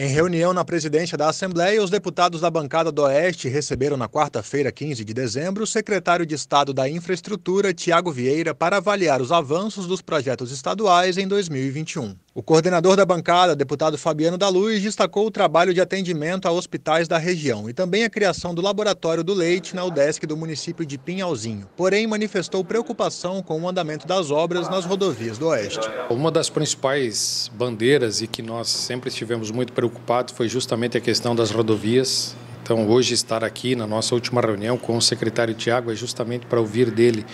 Em reunião na presidência da Assembleia, os deputados da bancada do Oeste receberam na quarta-feira, 15 de dezembro, o secretário de Estado da Infraestrutura, Tiago Vieira, para avaliar os avanços dos projetos estaduais em 2021. O coordenador da bancada, deputado Fabiano da Luz, destacou o trabalho de atendimento a hospitais da região e também a criação do Laboratório do Leite na UDESC do município de Pinhalzinho. Porém, manifestou preocupação com o andamento das obras nas rodovias do Oeste. Uma das principais bandeiras e que nós sempre estivemos muito preocupados foi justamente a questão das rodovias. Então, hoje estar aqui na nossa última reunião com o secretário Tiago é justamente para ouvir dele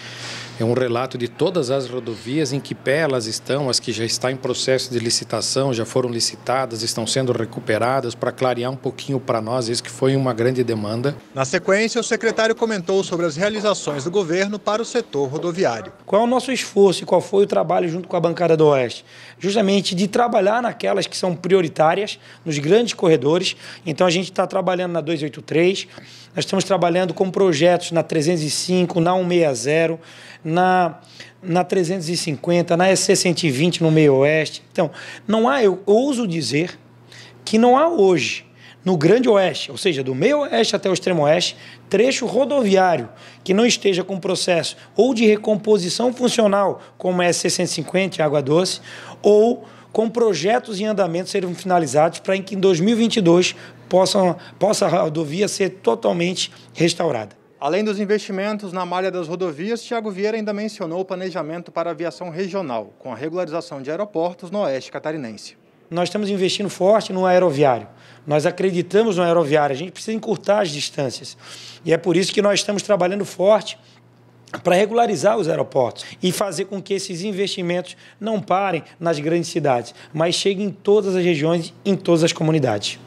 é um relato de todas as rodovias em que pé elas estão, as que já estão em processo de licitação, já foram licitadas, estão sendo recuperadas, para clarear um pouquinho para nós isso que foi uma grande demanda. Na sequência, o secretário comentou sobre as realizações do governo para o setor rodoviário. Qual é o nosso esforço e qual foi o trabalho junto com a bancada do Oeste? Justamente de trabalhar naquelas que são prioritárias, nos grandes corredores. Então a gente está trabalhando na 283, nós estamos trabalhando com projetos na 305, na 160, na, na 350, na SC 120 no meio oeste. Então, não há, eu ouso dizer, que não há hoje no Grande Oeste, ou seja, do meio oeste até o extremo oeste, trecho rodoviário que não esteja com processo ou de recomposição funcional, como é SC 150 Água Doce, ou com projetos em andamento serem finalizados para que em 2022 possa possa a rodovia ser totalmente restaurada. Além dos investimentos na malha das rodovias, Tiago Vieira ainda mencionou o planejamento para a aviação regional, com a regularização de aeroportos no oeste catarinense. Nós estamos investindo forte no aeroviário. Nós acreditamos no aeroviário. A gente precisa encurtar as distâncias. E é por isso que nós estamos trabalhando forte para regularizar os aeroportos e fazer com que esses investimentos não parem nas grandes cidades, mas cheguem em todas as regiões, em todas as comunidades.